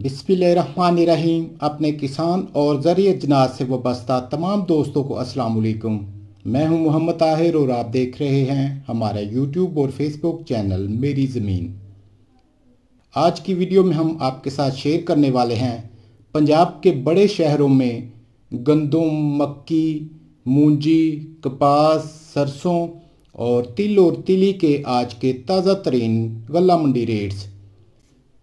रहीम अपने किसान और ज़रिए जनाज से वाबस्ता तमाम दोस्तों को अस्सलाम वालेकुम मैं हूं मोहम्मद ताहिर और आप देख रहे हैं हमारा यूट्यूब और फेसबुक चैनल मेरी ज़मीन आज की वीडियो में हम आपके साथ शेयर करने वाले हैं पंजाब के बड़े शहरों में गंदम मक्की मूंजी कपास सरसों और तिल और तिली के आज के ताज़ा तरीन गला मंडी रेट्स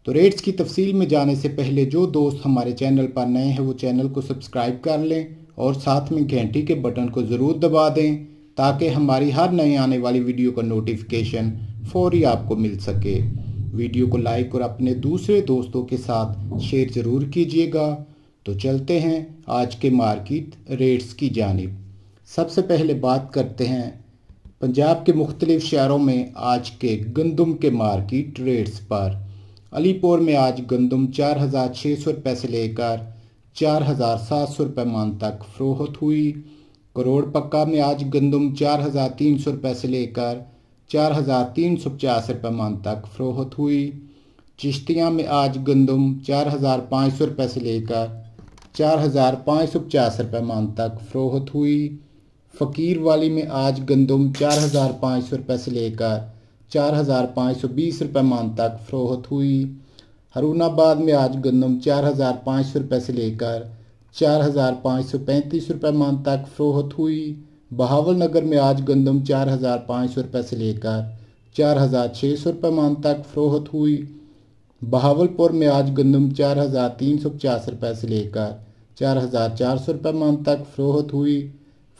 तो रेट्स की तफसील में जाने से पहले जो दोस्त हमारे चैनल पर नए हैं वो चैनल को सब्सक्राइब कर लें और साथ में घंटी के बटन को ज़रूर दबा दें ताकि हमारी हर नए आने वाली वीडियो का नोटिफिकेशन फौरी आपको मिल सके वीडियो को लाइक और अपने दूसरे दोस्तों के साथ शेयर ज़रूर कीजिएगा तो चलते हैं आज के मार्किट रेट्स की जानब सबसे पहले बात करते हैं पंजाब के मुख्तलिफ शहरों में आज के गंदम के मार्किट रेट्स पर अलीपुर में आज गंदम चार हज़ार छः सौ रुपये से लेकर चार हज़ार सात सौ रुपये मान तक फ़रोहत हुई करोड़ पक्का में आज गंदम चार हज़ार तीन सौ रुपये से लेकर चार हज़ार तीन सौ पचास रुपये मान तक फ़रोहत हुई चिश्तियाँ में आज गंदम चार हज़ार पाँच सौ रुपये से लेकर चार हज़ार पाँच सौ पचास रुपये मान तक फ़रोहत हुई फ़कीर वाली में आज गंदम चार हज़ार पाँच सौ रुपये से लेकर चार हज़ार पाँच सौ बीस रुपये मान तक फरोहत हुई हरूनाबाद में आज गंदम चार हज़ार पाँच सौ रुपये से लेकर चार हज़ार पाँच सौ पैंतीस रुपये मान तक फरोहत हुई बहावल नगर में आज गंदम चार हज़ार पाँच सौ रुपये से लेकर चार हज़ार छः सौ रुपये मान तक फरोहत हुई बहावलपुर में आज गंदम चार हज़ार तीन सौ पचास रुपये से लेकर चार हज़ार चार सौ रुपये मान तक फरोहत हुई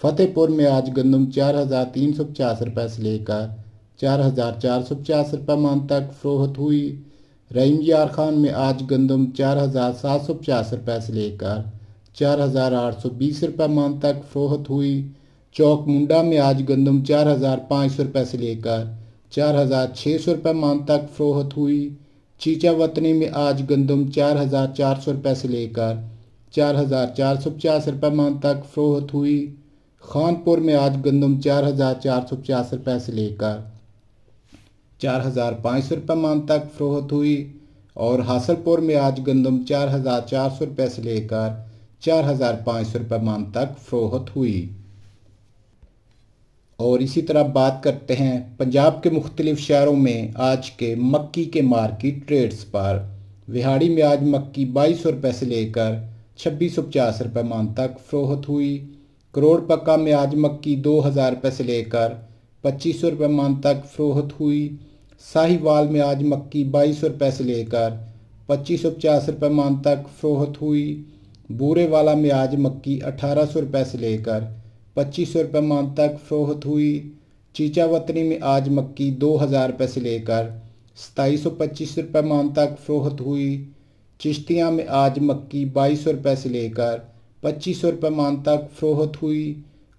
फतेहपुर में आज गंदम चार हज़ार तीन सौ पचास रुपये से लेकर चार हज़ार चार सौ पचास मान तक फरोहत हुई रहीम यार खान में आज गंदम चार हज़ार सात सौ पचास रुपए से लेकर चार हज़ार आठ सौ बीस रुपये मान तक फरोहत हुई चौक मुंडा में आज गंदम चार हज़ार पाँच सौ रुपए से लेकर चार हज़ार छः सौ रुपये मान तक फरोहत हुई चीचा वतनी में आज गंदम चार हज़ार चार सौ रुपए से लेकर चार हज़ार चार सौ पचास रुपए मान तक फरोहत हुई खानपुर में आज गंदम चार हज़ार चार सौ पचास रुपये से लेकर चार हज़ार पाँच सौ रुपये मान तक फरोहत हुई और हासलपुर में आज गंदम चार हज़ार चार सौ रुपये से लेकर चार हज़ार पाँच सौ रुपये मान तक फरोहत हुई और इसी तरह बात करते हैं पंजाब के मुख्तलिफ शहरों में आज के मक्की के मार्केट रेट्स पर विहाड़ी में आज मक्की बाईस सौ रुपये से लेकर छब्बीस सौ पचास रुपये मान तक फरोहत हुई करोड़पक्का में आज मक्की दो हज़ार रुपये से लेकर पच्चीस सौ रुपये मान तक फरोहत हुई साहिवाल में आज मक्की बाईस सौ रुपये से लेकर पच्चीस सौ पचास रुपये मान तक फरोहत हुई बूरेवाला में आज मक्की अठारह सौ रुपये से लेकर पच्चीस सौ रुपये मान तक फरोहत हुई चीचावतनी में आज मक्की दो हज़ार रुपये से लेकर सताईस सौ पच्चीस रुपये मान तक फरोहत हुई चिश्तियाँ में आज मक्की बाईस सौ रुपये से लेकर पच्चीस सौ रुपये मान तक फरोहत हुई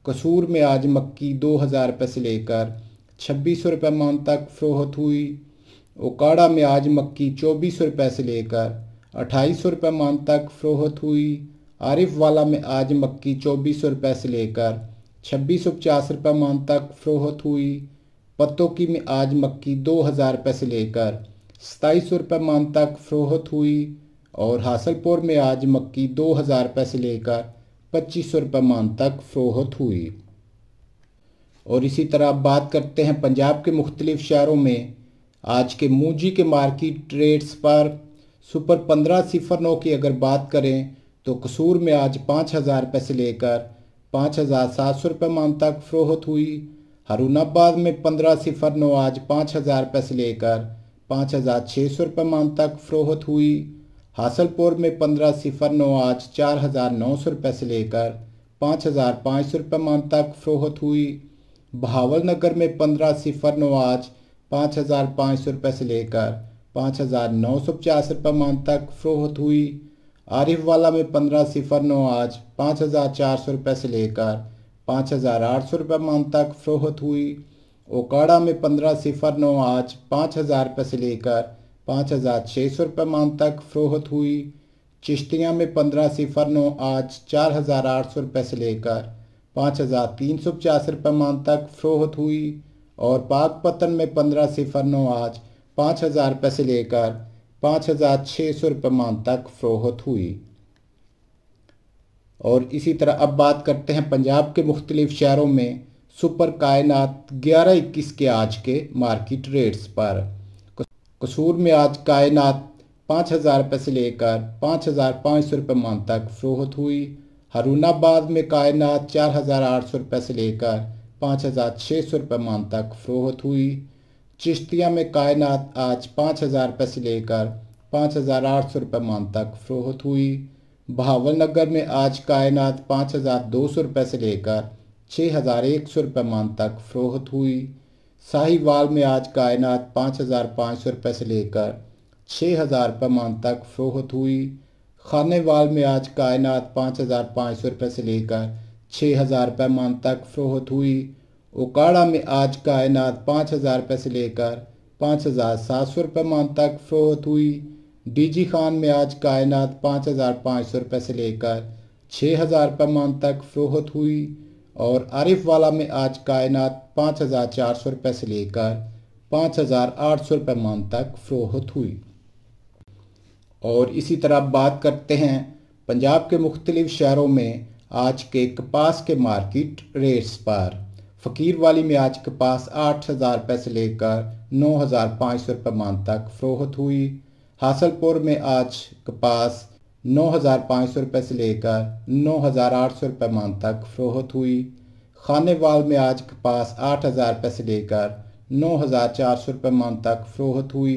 कसूर में आज मक्की दो हज़ार रुपये से लेकर छब्बीस सौ रुपये मान तक फ़रोहत हुई ओकाड़ा में आज मक्की चौबीस सौ रुपये से लेकर अट्ठाईस सौ रुपये मान तक फ़रोहत हुई आरिफ वाला में आज मक्की चौबीस सौ रुपये से लेकर छब्बीस सौ पचास रुपये मान तक फ़रोहत हुई पतोकी में आज मक्की दो हज़ार रुपये से लेकर सताईस सौ रुपये मान तक फ़रोहत हुई और हासलपुर में आज मक्की दो हज़ार रुपये से लेकर पच्चीस सौ रुपये मान तक फरोहत हुई और इसी तरह आप बात करते हैं पंजाब के मुख्तलिफ शहरों में आज के मूजी के मार्केट रेट्स पर सुपर पंद्रह सिफर नौ की अगर बात करें तो कसूर में आज पाँच हज़ार रुपये से लेकर पाँच हज़ार सात सौ रुपये मान तक फरोहत हुई हरूनाबाद में पंद्रह सिफर नौ आज पाँच हज़ार रुपये से लेकर पाँच हज़ार छः सौ रुपये मान तक फरोहत हुई हासलपुर में पंद्रह सिफर नौ आज चार हज़ार नौ सौ रुपये से लेकर पाँच हज़ार पाँच सौ रुपये मान तक फरोहत हुई बहावल नगर में पंद्रह सिफर नौ आज पाँच हज़ार पाँच सौ रुपये से लेकर पाँच हज़ार नौ सौ पचास रुपये मान तक फरोहत हुई आरिफ वाला में पंद्रह सिफर नौ आज पाँच हज़ार चार सौ रुपये से लेकर पाँच हज़ार आठ सौ रुपये मान तक फरोहत हुई ओकाड़ा में पंद्रह सिफर नौ आज पाँच हज़ार रुपये से लेकर पाँच हज़ार छः सौ रुपये मान तक फरोहत हुई चिश्तियाँ में पंद्रह सिफर नौ आज चार हज़ार आठ सौ रुपये से लेकर पाँच हज़ार तीन सौ पचास रुपये मान तक फरोहत हुई और पाक पतन में पंद्रह सिफर नौ आज पाँच हज़ार रुपये से लेकर पाँच हज़ार छः सौ रुपये मान तक फरोहत हुई और इसी तरह अब बात करते हैं पंजाब के मुख्तलिफ शहरों में सुपर कायनात ग्यारह इक्कीस के आज के मार्केट रेट्स पर कसूर में आज कायनात पाँच हज़ार रुपये से लेकर पाँच हज़ार पाँच सौ रुपये मान तक फरोहत हुई हरूणाबाद में कायनात चार हज़ार आठ सौ रुपये से लेकर पाँच हज़ार छः सौ रुपये मान तक फरोहत हुई चिश्तिया में कायनात आज पाँच हज़ार रुपये से लेकर पाँच हज़ार आठ सौ रुपये मान तक फरोहत हुई बहावल नगर में आज कायनात पाँच हज़ार दो सौ रुपये से लेकर छः हज़ार एक सौ रुपये मान तक फरोहत हुई साहिवाल में आज कायनात पाँच हज़ार पाँच सौ रुपये से लेकर छः हज़ार मान तक फरोहत हुई खानेवाल में आज कायनात पाँच हज़ार पाँच सौ रुपये से लेकर छः हज़ार पैमान तक फरोहत हुई ओकाड़ा में आज कायनात पाँच हज़ार रुपये से लेकर पाँच हज़ार सात सौ रुपये मान तक फरोहत हुई डीजी खान में आज कायनात पाँच हज़ार पाँच सौ रुपये से लेकर छः हज़ार रुपये मान तक फरोहत हुई और आरिफ वाला में आज कायनात पाँच हज़ार चार सौ रुपये से लेकर पाँच हज़ार आठ सौ रुपये मान तक फरोहत हुई और इसी तरह बात करते हैं पंजाब के मुख्तलिफ शहरों में आज के कपास के मार्केट रेट्स पर फ़कीर वाली में आज कपास आठ हज़ार रुपये से लेकर नौ हज़ार पाँच सौ रुपये मान तक फरोहत हुई हासलपुर में आज कपास नौ हज़ार पाँच सौ रुपये से लेकर नौ हज़ार आठ सौ रुपये मान तक फरोहत हुई खानेवाल में आज पास आठ हज़ार रुपये से लेकर नौ हज़ार चार सौ रुपये मान तक फरोहत हुई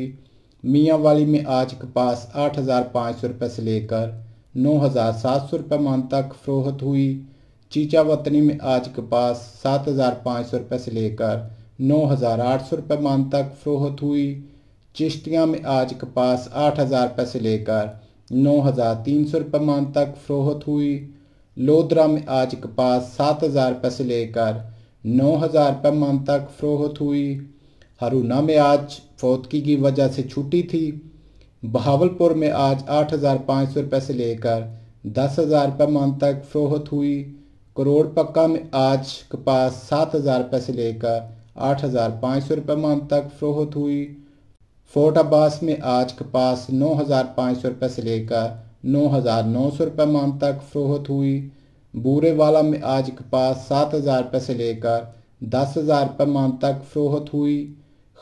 मियाँ वाली में आज पास आठ हज़ार पाँच सौ रुपये से लेकर नौ हज़ार सात सौ रुपये मान तक फरोहत हुई चीचा वतनी में आज पास सात हज़ार पाँच सौ रुपये से लेकर नौ हज़ार आठ सौ रुपये मान तक फरोहत हुई चिश्तियाँ में आज पास आठ हज़ार रुपये से लेकर नौ हज़ार तीन सौ रुपये मान तक फरोहत हुई लोधरा में आज कपास सात हज़ार रुपये से लेकर नौ हज़ार रुपये मान तक फरोहत हुई हरूना में आज फौतकी की वजह से छुट्टी थी बहावलपुर में आज आठ हज़ार पाँच सौ रुपये से लेकर दस हज़ार रुपये मान तक फरोहत हुई करोड़ पक्का में आज कपास सात हज़ार रुपये से लेकर आठ हज़ार पाँच सौ रुपये मान तक फरोहत हुई फोर्ट अब्बास में आज कपास नौ हज़ार पाँच सौ रुपये से लेकर नौ हज़ार नौ सौ रुपये माम तक फरोहत हुई बूरे वाला में आज कपास सात हज़ार रुपये से लेकर दस हज़ार रुपये माम तक फरोहत हुई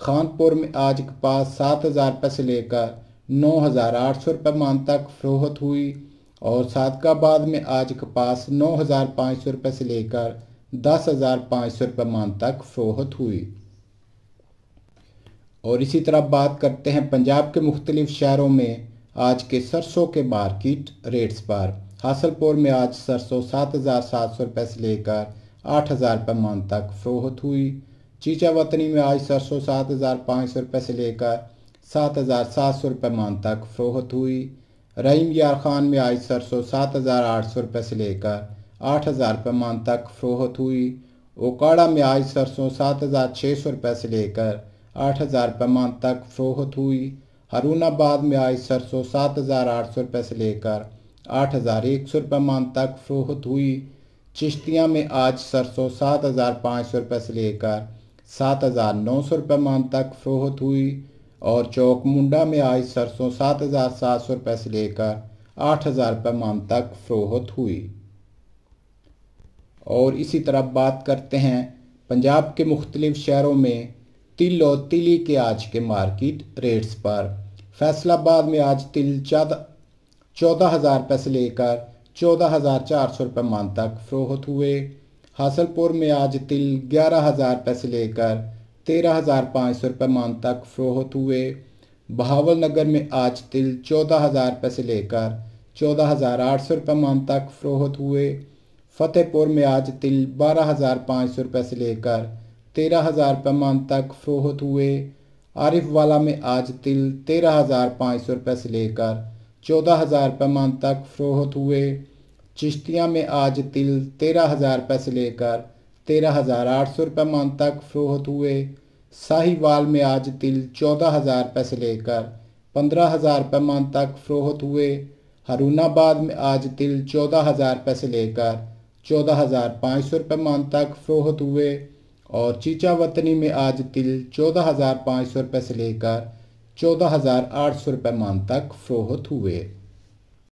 खानपुर में आज कपास सात हज़ार रुपये से लेकर नौ हज़ार आठ सौ रुपये मान तक फरोहत हुई और सादकाबाद में आज कपास नौ हज़ार पाँच सौ रुपये से लेकर दस हज़ार पाँच सौ रुपये मान तक फरोहत हुई और इसी तरह बात करते हैं पंजाब के मुख्तलिफ शहरों में आज के सरसों के मार्किट रेट्स पर हासलपुर में आज सरसों सात हज़ार सात सौ रुपये से लेकर आठ हज़ार रुपये मान तक फरोहत हुई चीचा वतनी में आज सरसों सात हज़ार पाँच सौ रुपये से लेकर सात हज़ार सात सौ रुपये मान तक फरोहत हुई रहीम यार खान में आज सरसों सात हज़ार आठ सौ रुपये से लेकर आठ हज़ार रुपये मान तक फरोहत हुई ओकाड़ा में आज सरसों सात हज़ार छः सौ रुपये से लेकर आठ हज़ार बमान तक फरोहत हुई हरूनाबाद में आज सरसों सात हज़ार आठ सौ रुपये से लेकर आठ हज़ार एक सौ रुपये मान तक फरोहत हुई चिश्तियाँ में आज सरसों सात हज़ार पाँच सौ रुपये से लेकर सात हज़ार नौ सौ रुपये मान तक फरोहत हुई और चौक मुंडा में आज सरसों सात हज़ार सात सौ रुपये से लेकर आठ हज़ार रुपये मान तक फरोहत हुई और इसी तरह बात करते हैं पंजाब के मुख्तलिफ़ शहरों में तिल और तिली के आज के मार्केट रेट्स पर फैसलाबाद में आज तिल चौदह हज़ार पैसे लेकर चौदह हज़ार चार सौ रुपये मान तक फरोहत हुए हासलपुर में आज तिल ग्यारह हज़ार पैसे लेकर तेरह हज़ार पाँच सौ रुपये मान तक फरोहत हुए बहावल नगर में आज तिल चौदह हज़ार पैसे लेकर चौदह हज़ार आठ सौ रुपये मान तक फरोहत हुए फतेहपुर में आज तिल बारह हज़ार पाँच सौ रुपये से लेकर तेरह हज़ार मान तक फरोहत हुए आरिफ वाला में आज तिल तेरह हज़ार पाँच सौ रुपये से लेकर चौदह हज़ार मान तक फरोहत हुए चिश्तिया में आज तिल तेरह हज़ार रुपये से लेकर तेरह हज़ार आठ सौ रुपये मान तक फरोहत हुए साहिवाल में आज तिल चौदह हज़ार रुपये से लेकर पंद्रह हज़ार रुपये मान तक फरोहत हुए हरूनाबाद में आज तिल चौदह हज़ार रुपये से लेकर चौदह हज़ार पाँच सौ रुपये मान तक फरोहत हुए और चीचा वतनी में आज तिल चौदह हज़ार पाँच सौ रुपये से लेकर चौदह हज़ार आठ सौ रुपये मान तक फ़रोहत हुए